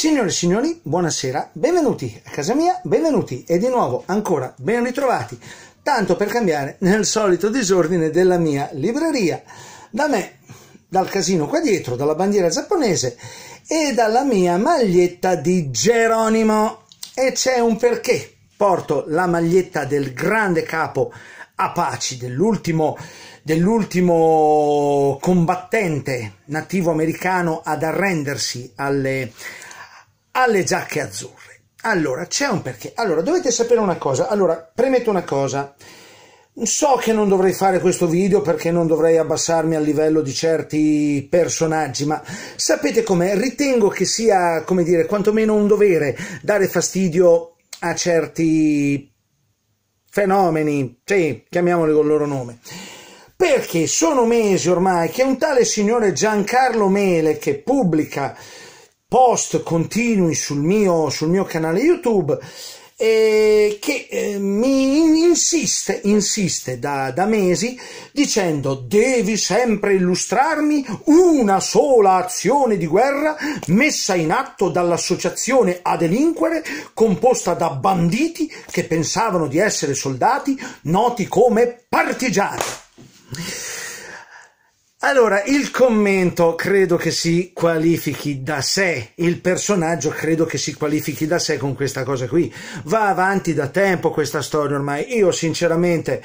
Signore e signori, buonasera, benvenuti a casa mia, benvenuti e di nuovo ancora ben ritrovati, tanto per cambiare nel solito disordine della mia libreria, da me, dal casino qua dietro, dalla bandiera giapponese e dalla mia maglietta di Geronimo. E c'è un perché. Porto la maglietta del grande capo Apache, dell'ultimo dell'ultimo combattente nativo americano ad arrendersi alle alle giacche azzurre. Allora, c'è un perché. Allora, dovete sapere una cosa. Allora, premetto una cosa. So che non dovrei fare questo video perché non dovrei abbassarmi al livello di certi personaggi, ma sapete com'è? Ritengo che sia, come dire, quantomeno un dovere dare fastidio a certi fenomeni, sì, chiamiamoli col loro nome. Perché sono mesi ormai che un tale signore Giancarlo Mele che pubblica post continui sul mio, sul mio canale YouTube eh, che eh, mi insiste, insiste da, da mesi dicendo devi sempre illustrarmi una sola azione di guerra messa in atto dall'associazione a delinquere composta da banditi che pensavano di essere soldati noti come partigiani. Allora, il commento credo che si qualifichi da sé, il personaggio credo che si qualifichi da sé con questa cosa qui. Va avanti da tempo questa storia ormai. Io sinceramente,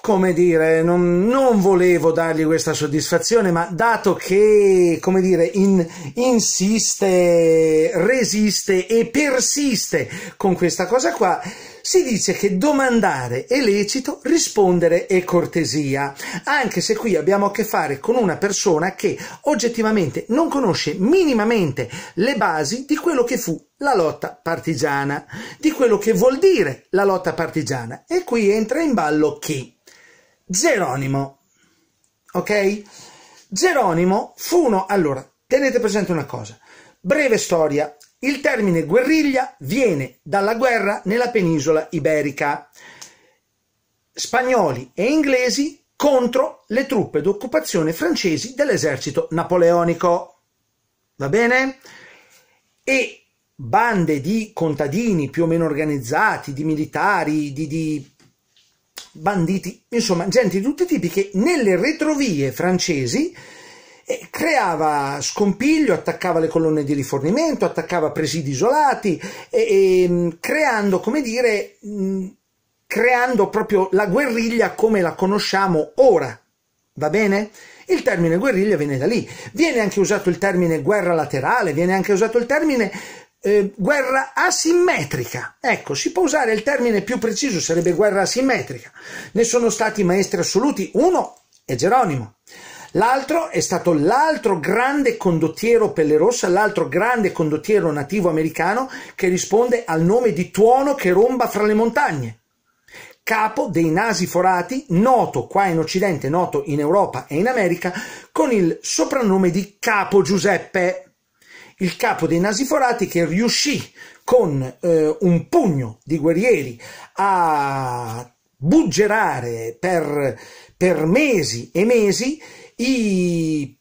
come dire, non, non volevo dargli questa soddisfazione, ma dato che, come dire, in, insiste, resiste e persiste con questa cosa qua, si dice che domandare è lecito, rispondere è cortesia, anche se qui abbiamo a che fare con una persona che oggettivamente non conosce minimamente le basi di quello che fu la lotta partigiana, di quello che vuol dire la lotta partigiana. E qui entra in ballo chi? Geronimo. Ok? Geronimo fu uno... Allora, tenete presente una cosa. Breve storia, il termine guerriglia viene dalla guerra nella penisola iberica, spagnoli e inglesi contro le truppe d'occupazione francesi dell'esercito napoleonico. Va bene? E bande di contadini più o meno organizzati, di militari, di, di banditi, insomma, gente di tutti i tipi che nelle retrovie francesi e creava scompiglio, attaccava le colonne di rifornimento, attaccava presidi isolati, e, e, mm, creando, come dire, mh, mm, creando proprio la guerriglia come la conosciamo ora. Va bene? Il termine guerriglia viene da lì. Viene anche usato il termine guerra laterale, viene anche usato il termine eh, guerra asimmetrica. Ecco, si può usare il termine più preciso, sarebbe guerra asimmetrica. Ne sono stati maestri assoluti, uno è Geronimo, L'altro è stato l'altro grande condottiero pelle rossa, l'altro grande condottiero nativo americano che risponde al nome di tuono che romba fra le montagne. Capo dei nasi forati, noto qua in Occidente, noto in Europa e in America, con il soprannome di Capo Giuseppe il capo dei nasi forati che riuscì con eh, un pugno di guerrieri a buggerare per, per mesi e mesi i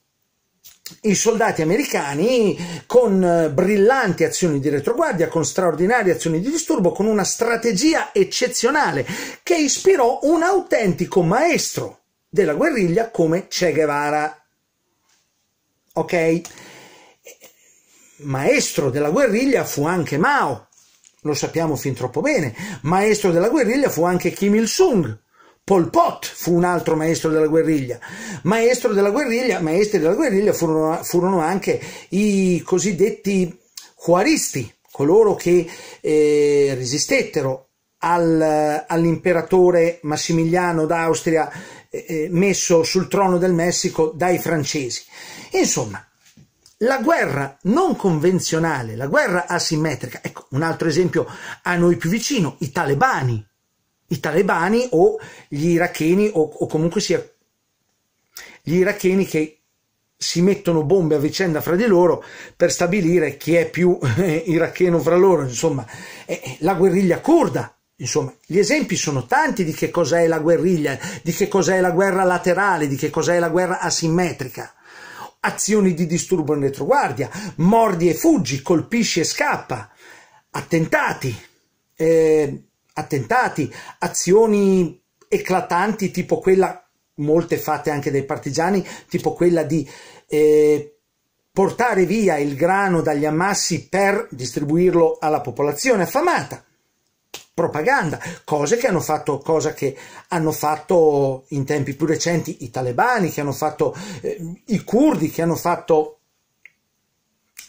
i soldati americani con eh, brillanti azioni di retroguardia, con straordinarie azioni di disturbo, con una strategia eccezionale che ispirò un autentico maestro della guerriglia come Che Guevara. Ok? Maestro della guerriglia fu anche Mao, lo sappiamo fin troppo bene. Maestro della guerriglia fu anche Kim Il-sung Pol Pot fu un altro maestro della guerriglia. Maestro della guerriglia maestri della guerriglia furono, furono anche i cosiddetti juaristi, coloro che eh, resistettero al, all'imperatore Massimiliano d'Austria eh, eh, messo sul trono del Messico dai francesi. Insomma, la guerra non convenzionale, la guerra asimmetrica, ecco un altro esempio a noi più vicino, i talebani i talebani o gli iracheni o, o comunque sia gli iracheni che si mettono bombe a vicenda fra di loro per stabilire chi è più eh, iracheno fra loro, insomma, eh, eh la guerriglia kurda. Insomma, gli esempi sono tanti di che cos'è la guerriglia, di che cos'è la guerra laterale, di che cos'è la guerra asimmetrica. Azioni di disturbo in retroguardia, mordi e fuggi, colpisci e scappa, attentati, eh, attentati, azioni eclatanti tipo quella, molte fatte anche dai partigiani, tipo quella di eh, portare via il grano dagli ammassi per distribuirlo alla popolazione affamata. Propaganda, cose che hanno fatto, cosa che hanno fatto in tempi più recenti i talebani, che hanno fatto eh, i curdi, che hanno fatto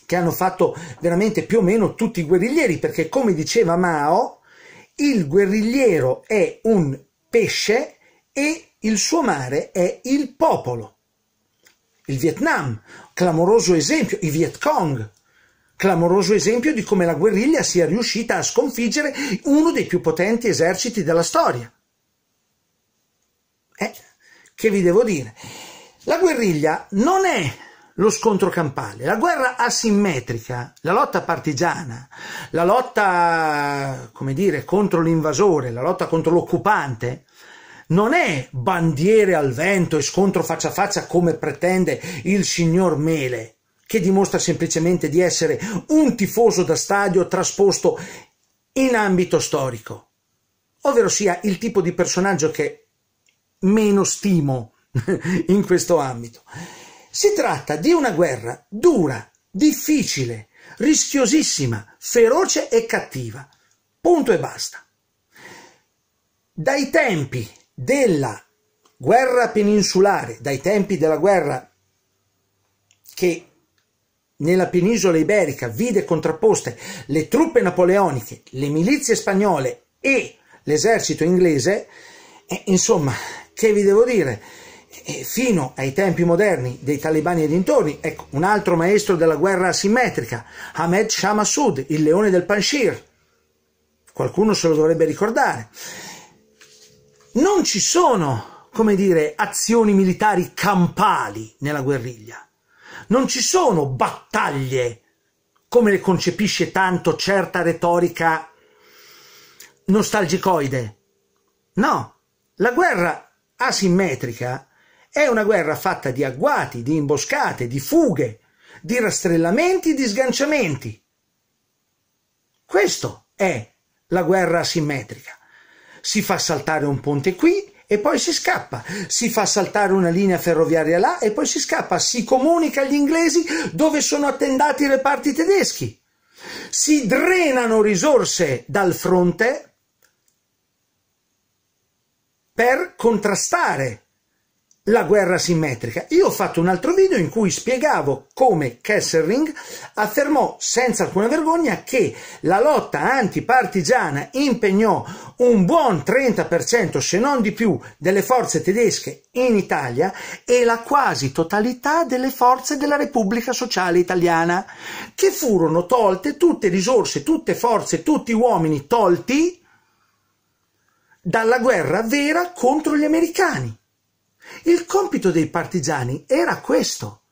che hanno fatto veramente più o meno tutti i guerriglieri, perché come diceva Mao, il guerrigliero è un pesce e il suo mare è il popolo. Il Vietnam, clamoroso esempio, i Viet Cong, clamoroso esempio di come la guerriglia sia riuscita a sconfiggere uno dei più potenti eserciti della storia. Eh, che vi devo dire? La guerriglia non è lo scontro campale, la guerra asimmetrica, la lotta partigiana, la lotta, come dire, contro l'invasore, la lotta contro l'occupante, non è bandiere al vento e scontro faccia a faccia come pretende il signor Mele, che dimostra semplicemente di essere un tifoso da stadio trasposto in ambito storico, ovvero sia il tipo di personaggio che meno stimo in questo ambito. Si tratta di una guerra dura, difficile, rischiosissima, feroce e cattiva. Punto e basta. Dai tempi della guerra peninsulare, dai tempi della guerra che nella penisola iberica vide contrapposte le truppe napoleoniche, le milizie spagnole e l'esercito inglese, e, insomma, che vi devo dire? fino ai tempi moderni dei talebani e dintorni, ecco, un altro maestro della guerra asimmetrica, Ahmed Shah Massoud, il leone del Panshir, qualcuno se lo dovrebbe ricordare. Non ci sono, come dire, azioni militari campali nella guerriglia, non ci sono battaglie come le concepisce tanto certa retorica nostalgicoide. No, la guerra asimmetrica è è una guerra fatta di agguati, di imboscate, di fughe, di rastrellamenti, di sganciamenti. Questo è la guerra asimmetrica. Si fa saltare un ponte qui e poi si scappa, si fa saltare una linea ferroviaria là e poi si scappa, si comunica agli inglesi dove sono attendati i reparti tedeschi, si drenano risorse dal fronte per contrastare la guerra simmetrica. Io ho fatto un altro video in cui spiegavo come Kesselring affermò senza alcuna vergogna che la lotta antipartigiana impegnò un buon 30% se non di più delle forze tedesche in Italia e la quasi totalità delle forze della Repubblica Sociale Italiana che furono tolte tutte risorse, tutte forze, tutti uomini tolti dalla guerra vera contro gli americani. Il compito dei partigiani era questo,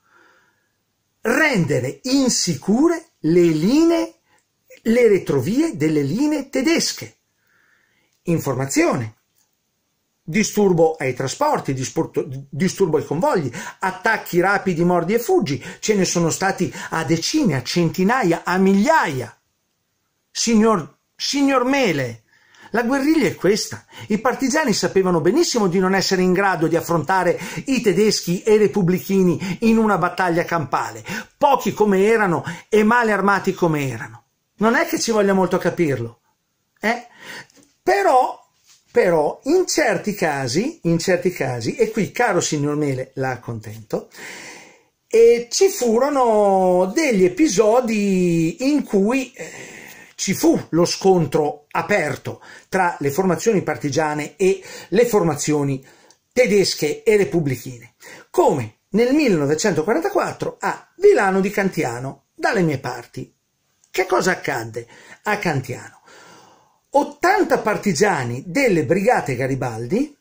rendere insicure le linee, le retrovie delle linee tedesche. Informazione, disturbo ai trasporti, disturbo ai convogli, attacchi rapidi, mordi e fuggi, ce ne sono stati a decine, a centinaia, a migliaia. Signor, signor Mele, la guerriglia è questa. I partigiani sapevano benissimo di non essere in grado di affrontare i tedeschi e i repubblichini in una battaglia campale, pochi come erano e male armati come erano. Non è che ci voglia molto capirlo. Eh? Però però in certi casi, in certi casi, e qui caro signor Mele la accontento, eh, ci furono degli episodi in cui eh, ci fu lo scontro aperto tra le formazioni partigiane e le formazioni tedesche e repubblichine, come nel 1944 a Vilano di Cantiano, dalle mie parti. Che cosa accadde a Cantiano? 80 partigiani delle brigate Garibaldi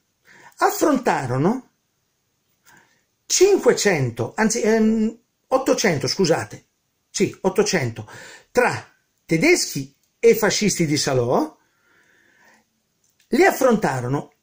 affrontarono 500, anzi ehm, 800, scusate, sì, 800, tra tedeschi e fascisti di Salò, li affrontarono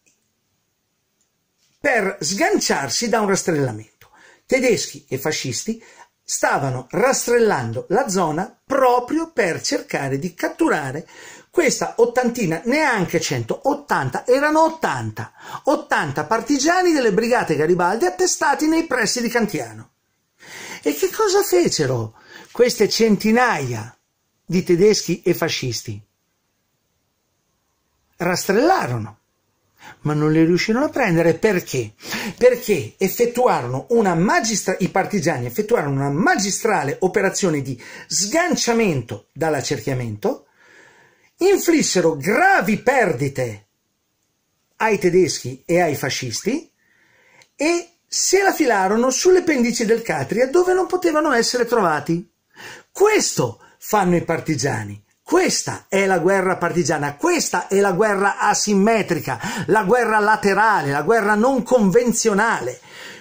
per sganciarsi da un rastrellamento. Tedeschi e fascisti stavano rastrellando la zona proprio per cercare di catturare questa ottantina, neanche 180, erano 80, 80 partigiani delle brigate Garibaldi attestati nei pressi di Cantiano. E che cosa fecero queste centinaia di tedeschi e fascisti. Rastrellarono, ma non li riuscirono a prendere perché? Perché effettuarono una magistra- i partigiani effettuarono una magistrale operazione di sganciamento dall'accerchiamento, inflissero gravi perdite ai tedeschi e ai fascisti e se la filarono sulle pendici del Catria dove non potevano essere trovati. Questo è fanno i partigiani. Questa è la guerra partigiana, questa è la guerra asimmetrica, la guerra laterale, la guerra non convenzionale,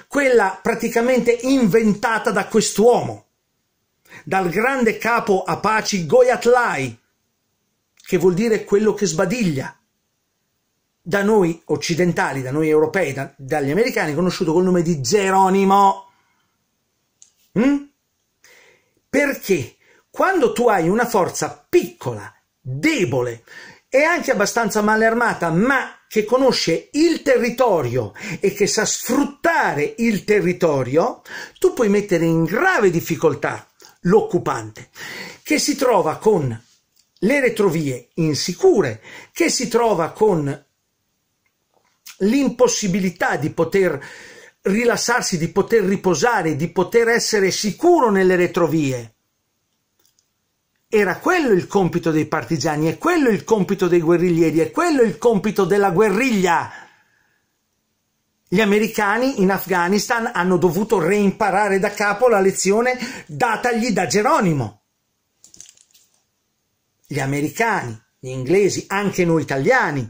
quella praticamente inventata da quest'uomo, dal grande capo Apaci Goyatlai, che vuol dire quello che sbadiglia. Da noi occidentali, da noi europei, da, dagli americani, conosciuto col nome di Geronimo. Mm? Perché? Quando tu hai una forza piccola, debole e anche abbastanza male armata, ma che conosce il territorio e che sa sfruttare il territorio, tu puoi mettere in grave difficoltà l'occupante che si trova con le retrovie insicure, che si trova con l'impossibilità di poter rilassarsi, di poter riposare, di poter essere sicuro nelle retrovie era quello il compito dei partigiani, è quello il compito dei guerriglieri, è quello il compito della guerriglia. Gli americani in Afghanistan hanno dovuto reimparare da capo la lezione datagli da Geronimo. Gli americani, gli inglesi, anche noi italiani,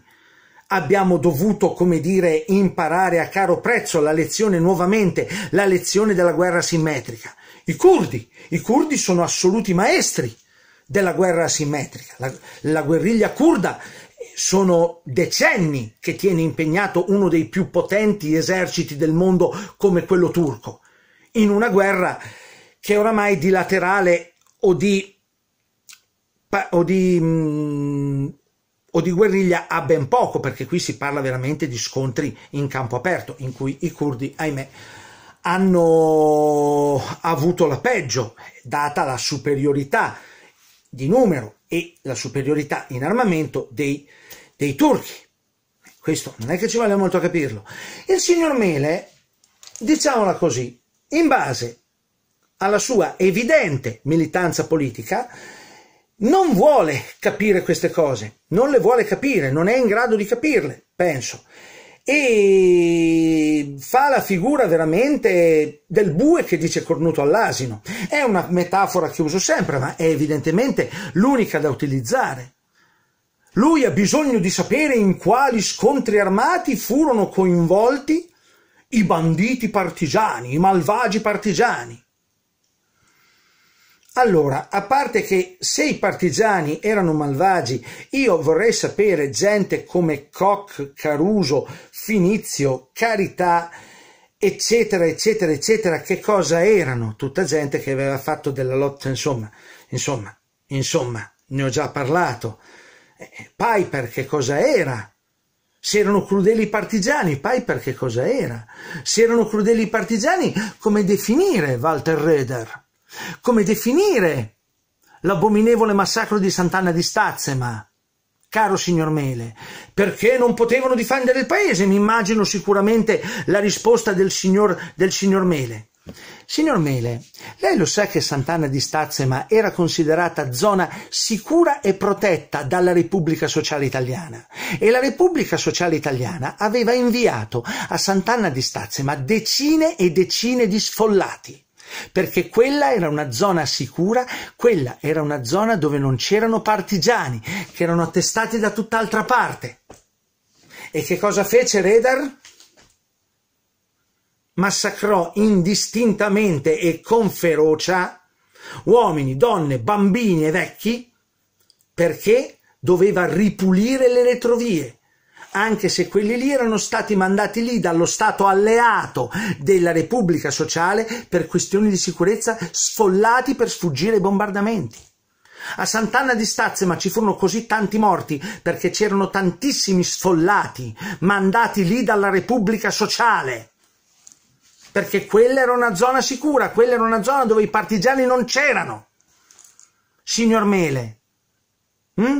abbiamo dovuto, come dire, imparare a caro prezzo la lezione nuovamente, la lezione della guerra simmetrica. I curdi, i curdi sono assoluti maestri della guerra asimmetrica. La, la guerriglia kurda sono decenni che tiene impegnato uno dei più potenti eserciti del mondo come quello turco, in una guerra che è oramai di laterale o di, o di, mm, o di guerriglia ha ben poco, perché qui si parla veramente di scontri in campo aperto, in cui i curdi, ahimè, hanno avuto la peggio, data la superiorità di numero e la superiorità in armamento dei, dei turchi. Questo non è che ci voglia molto capirlo. Il signor Mele, diciamola così, in base alla sua evidente militanza politica, non vuole capire queste cose, non le vuole capire, non è in grado di capirle, penso e fa la figura veramente del bue che dice cornuto all'asino. È una metafora che uso sempre, ma è evidentemente l'unica da utilizzare. Lui ha bisogno di sapere in quali scontri armati furono coinvolti i banditi partigiani, i malvagi partigiani. Allora, a parte che se i partigiani erano malvagi, io vorrei sapere gente come Koch, Caruso, Finizio, Carità, eccetera, eccetera, eccetera, che cosa erano? Tutta gente che aveva fatto della lotta, insomma, insomma, insomma, ne ho già parlato. Eh, Piper che cosa era? Se erano crudeli i partigiani, Piper che cosa era? Se erano crudeli i partigiani, come definire Walter Reder? come definire l'abominevole massacro di Sant'Anna di Stazzema. Caro signor Mele, perché non potevano difendere il paese? Mi immagino sicuramente la risposta del signor, del signor Mele. Signor Mele, lei lo sa che Sant'Anna di Stazzema era considerata zona sicura e protetta dalla Repubblica Sociale Italiana e la Repubblica Sociale Italiana aveva inviato a Sant'Anna di Stazzema decine e decine di sfollati perché quella era una zona sicura, quella era una zona dove non c'erano partigiani, che erano attestati da tutt'altra parte. E che cosa fece Redar? Massacrò indistintamente e con ferocia uomini, donne, bambini e vecchi perché doveva ripulire le retrovie anche se quelli lì erano stati mandati lì dallo Stato alleato della Repubblica Sociale per questioni di sicurezza, sfollati per sfuggire ai bombardamenti. A Sant'Anna di Stazzema ci furono così tanti morti perché c'erano tantissimi sfollati mandati lì dalla Repubblica Sociale. Perché quella era una zona sicura, quella era una zona dove i partigiani non c'erano. Signor Mele, hm?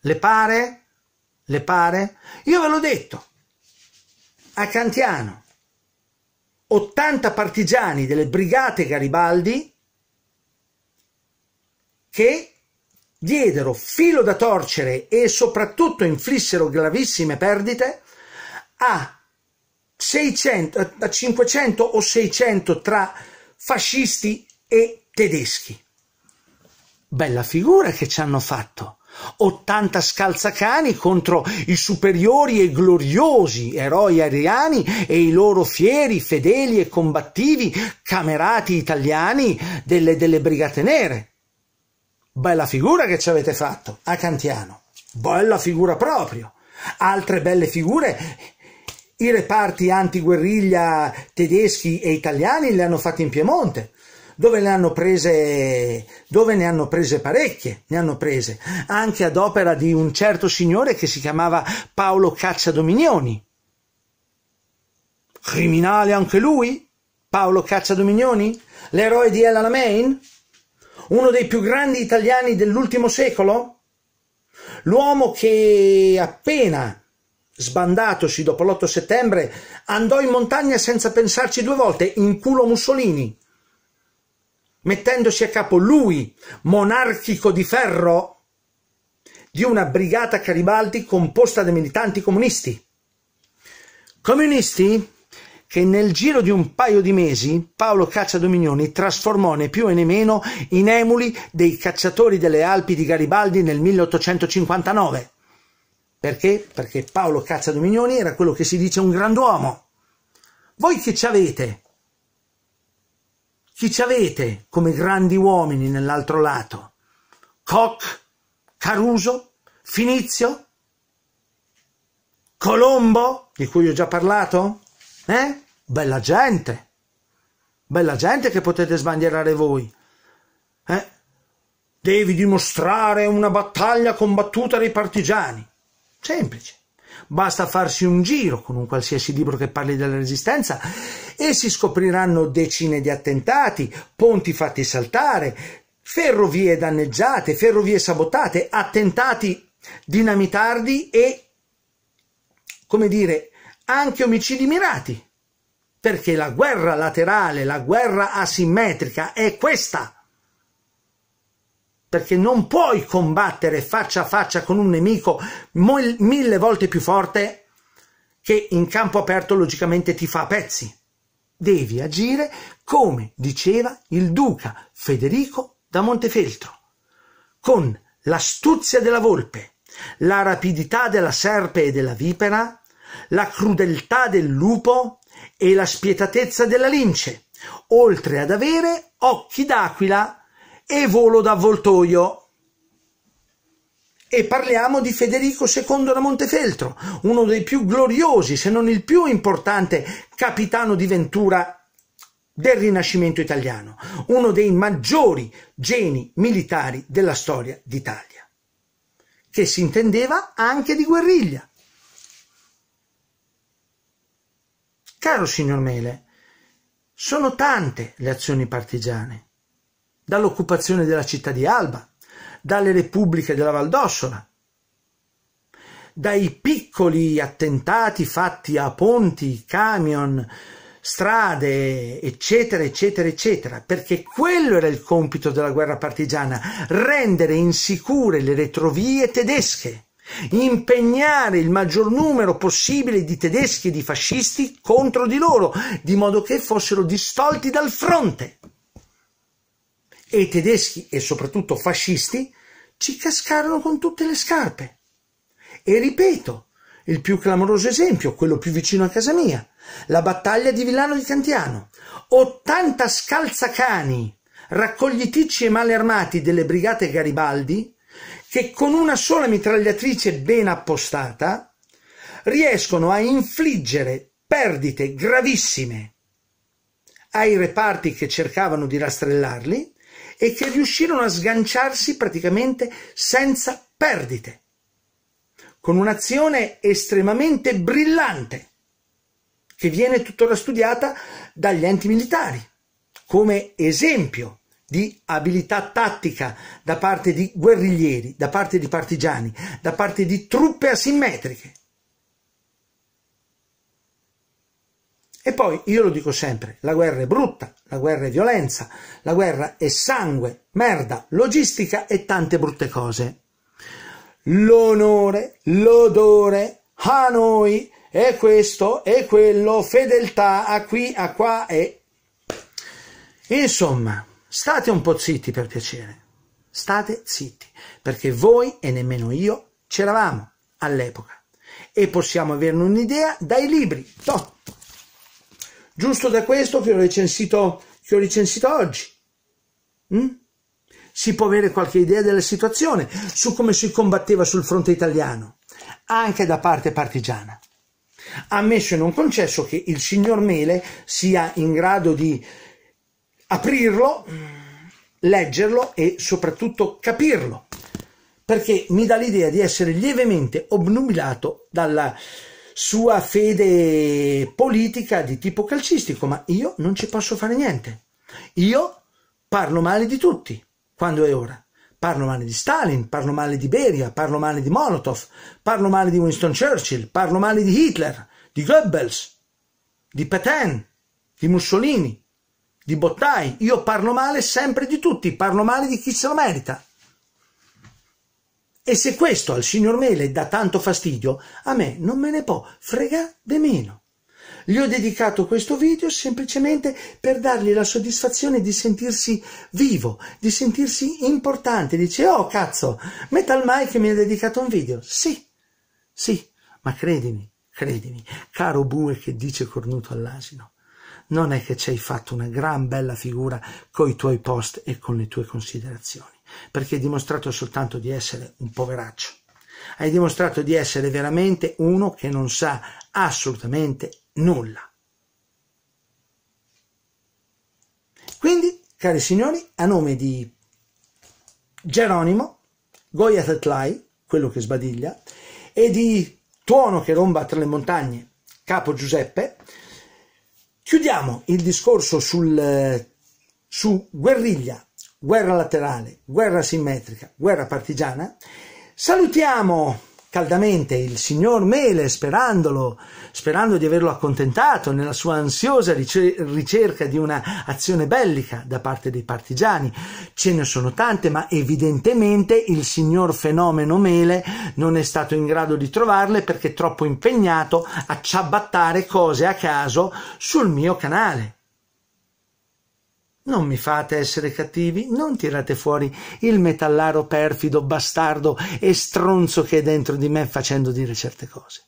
le pare? Le pare? Io ve l'ho detto. A Cantiano, 80 partigiani delle brigate Garibaldi che diedero filo da torcere e soprattutto inflissero gravissime perdite a 600, a 500 o 600 tra fascisti e tedeschi. Bella figura che ci hanno fatto. 80 scalzacani contro i superiori e gloriosi eroi ariani e i loro fieri, fedeli e combattivi camerati italiani delle, delle Brigate Nere. Bella figura che ci avete fatto a Cantiano, bella figura proprio. Altre belle figure i reparti antiguerriglia tedeschi e italiani le hanno fatte in Piemonte dove ne hanno prese, dove ne hanno prese parecchie, ne hanno prese, anche ad opera di un certo signore che si chiamava Paolo Cacciadominioni. Criminale anche lui? Paolo Cacciadominioni? L'eroe di Elena Main? Uno dei più grandi italiani dell'ultimo secolo? L'uomo che appena sbandatosi dopo l'8 settembre andò in montagna senza pensarci due volte, in culo Mussolini mettendosi a capo lui, monarchico di ferro, di una brigata Garibaldi composta da militanti comunisti. Comunisti che nel giro di un paio di mesi Paolo Caccia Dominioni trasformò né più e né meno in emuli dei cacciatori delle Alpi di Garibaldi nel 1859. Perché? Perché Paolo Caccia Dominioni era quello che si dice un grand'uomo. Voi che ci avete? Chi ci avete come grandi uomini nell'altro lato? Koch, Caruso, Finizio, Colombo, di cui ho già parlato? Eh? Bella gente, bella gente che potete sbandierare voi. Eh? Devi dimostrare una battaglia combattuta dai partigiani. Semplice basta farsi un giro con un qualsiasi libro che parli della resistenza e si scopriranno decine di attentati, ponti fatti saltare, ferrovie danneggiate, ferrovie sabotate, attentati dinamitardi e, come dire, anche omicidi mirati. Perché la guerra laterale, la guerra asimmetrica è questa perché non puoi combattere faccia a faccia con un nemico mille volte più forte che in campo aperto logicamente ti fa a pezzi. Devi agire come diceva il duca Federico da Montefeltro, con l'astuzia della volpe, la rapidità della serpe e della vipera, la crudeltà del lupo e la spietatezza della lince, oltre ad avere occhi d'aquila e Volo d'avvoltoio. E parliamo di Federico II da Montefeltro, uno dei più gloriosi, se non il più importante, capitano di Ventura del Rinascimento italiano, uno dei maggiori geni militari della storia d'Italia, che si intendeva anche di guerriglia. Caro signor Mele, sono tante le azioni partigiane, dall'occupazione della città di Alba, dalle repubbliche della Valdossola, dai piccoli attentati fatti a ponti, camion, strade, eccetera, eccetera, eccetera, perché quello era il compito della guerra partigiana, rendere insicure le retrovie tedesche, impegnare il maggior numero possibile di tedeschi e di fascisti contro di loro, di modo che fossero distolti dal fronte e i tedeschi e soprattutto fascisti ci cascarono con tutte le scarpe. E ripeto, il più clamoroso esempio, quello più vicino a casa mia, la battaglia di Villano di Cantiano. 80 scalzacani, raccogliticci e male armati delle brigate Garibaldi, che con una sola mitragliatrice ben appostata riescono a infliggere perdite gravissime ai reparti che cercavano di rastrellarli e che riuscirono a sganciarsi praticamente senza perdite, con un'azione estremamente brillante che viene tuttora studiata dagli enti militari come esempio di abilità tattica da parte di guerriglieri, da parte di partigiani, da parte di truppe asimmetriche. E poi io lo dico sempre, la guerra è brutta, la guerra è violenza, la guerra è sangue, merda, logistica e tante brutte cose. L'onore, l'odore, a noi, è questo, e quello, fedeltà, a qui, a qua e... Insomma, state un po' zitti per piacere, state zitti, perché voi e nemmeno io c'eravamo all'epoca e possiamo averne un'idea dai libri. No giusto da questo che ho recensito, che ho recensito oggi. Mm? Si può avere qualche idea della situazione, su come si combatteva sul fronte italiano, anche da parte partigiana. Ammesso e non concesso che il signor Mele sia in grado di aprirlo, leggerlo e soprattutto capirlo, perché mi dà l'idea di essere lievemente obnubilato dalla, sua fede politica di tipo calcistico, ma io non ci posso fare niente. Io parlo male di tutti quando è ora. Parlo male di Stalin, parlo male di Beria, parlo male di Molotov, parlo male di Winston Churchill, parlo male di Hitler, di Goebbels, di Petain, di Mussolini, di Bottai. Io parlo male sempre di tutti, parlo male di chi se lo merita. E se questo al signor Mele dà tanto fastidio, a me non me ne può frega de meno. Gli ho dedicato questo video semplicemente per dargli la soddisfazione di sentirsi vivo, di sentirsi importante. Dice, oh cazzo, Metal Mike mi ha dedicato un video. Sì, sì, ma credimi, credimi, caro bue che dice cornuto all'asino, non è che ci hai fatto una gran bella figura coi tuoi post e con le tue considerazioni perché hai dimostrato soltanto di essere un poveraccio. Hai dimostrato di essere veramente uno che non sa assolutamente nulla. Quindi, cari signori, a nome di Geronimo, Goya Tetlai, quello che sbadiglia, e di Tuono che romba tra le montagne, capo Giuseppe, chiudiamo il discorso sul, eh, su guerriglia guerra laterale, guerra simmetrica, guerra partigiana. Salutiamo caldamente il signor Mele sperandolo, sperando di averlo accontentato nella sua ansiosa ricerca di una azione bellica da parte dei partigiani. Ce ne sono tante, ma evidentemente il signor fenomeno Mele non è stato in grado di trovarle perché è troppo impegnato a ciabattare cose a caso sul mio canale. Non mi fate essere cattivi, non tirate fuori il metallaro perfido, bastardo e stronzo che è dentro di me facendo dire certe cose.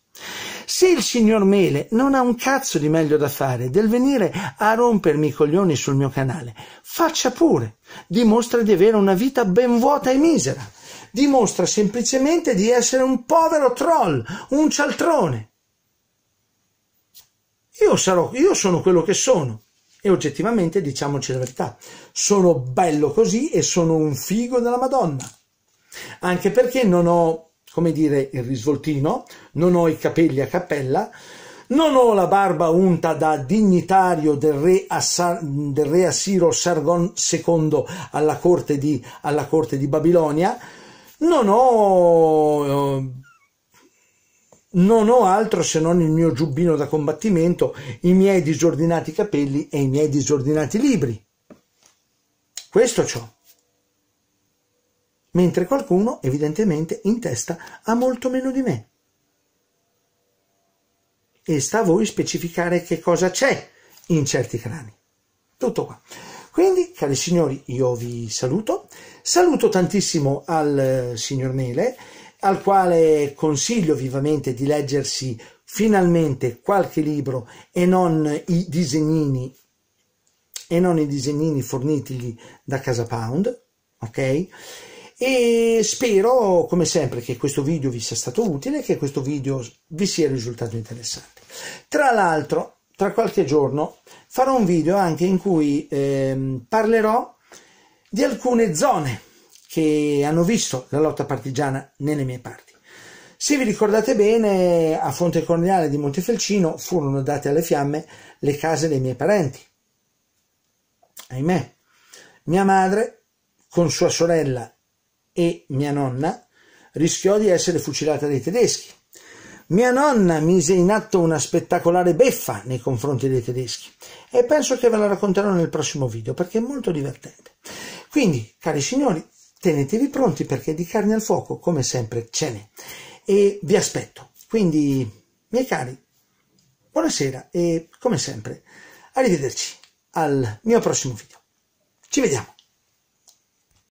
Se il signor Mele non ha un cazzo di meglio da fare del venire a rompermi i coglioni sul mio canale, faccia pure, dimostra di avere una vita ben vuota e misera, dimostra semplicemente di essere un povero troll, un cialtrone. Io sarò, io sono quello che sono e oggettivamente, diciamoci la verità, sono bello così e sono un figo della Madonna. Anche perché non ho, come dire, il risvoltino, non ho i capelli a cappella, non ho la barba unta da dignitario del re, Assar, del re Assiro Sargon II alla corte, di, alla corte di Babilonia, non ho eh, non ho altro se non il mio giubbino da combattimento, i miei disordinati capelli e i miei disordinati libri. Questo ciò. Mentre qualcuno, evidentemente, in testa ha molto meno di me. E sta a voi specificare che cosa c'è in certi crani. Tutto qua. Quindi, cari signori, io vi saluto. Saluto tantissimo al eh, signor Mele al quale consiglio vivamente di leggersi finalmente qualche libro e non i disegnini e non i disegnini fornitigli da Casa Pound, ok? E spero, come sempre, che questo video vi sia stato utile, che questo video vi sia risultato interessante. Tra l'altro, tra qualche giorno farò un video anche in cui eh, parlerò di alcune zone che hanno visto la lotta partigiana nelle mie parti. Se vi ricordate bene, a Fonte Corniale di Montefelcino furono date alle fiamme le case dei miei parenti. Ahimè, mia madre, con sua sorella e mia nonna, rischiò di essere fucilata dai tedeschi. Mia nonna mise in atto una spettacolare beffa nei confronti dei tedeschi e penso che ve la racconterò nel prossimo video perché è molto divertente. Quindi, cari signori, tenetevi pronti perché di carne al fuoco, come sempre, ce n'è. E vi aspetto. Quindi, miei cari, buonasera e come sempre, arrivederci al mio prossimo video. Ci vediamo.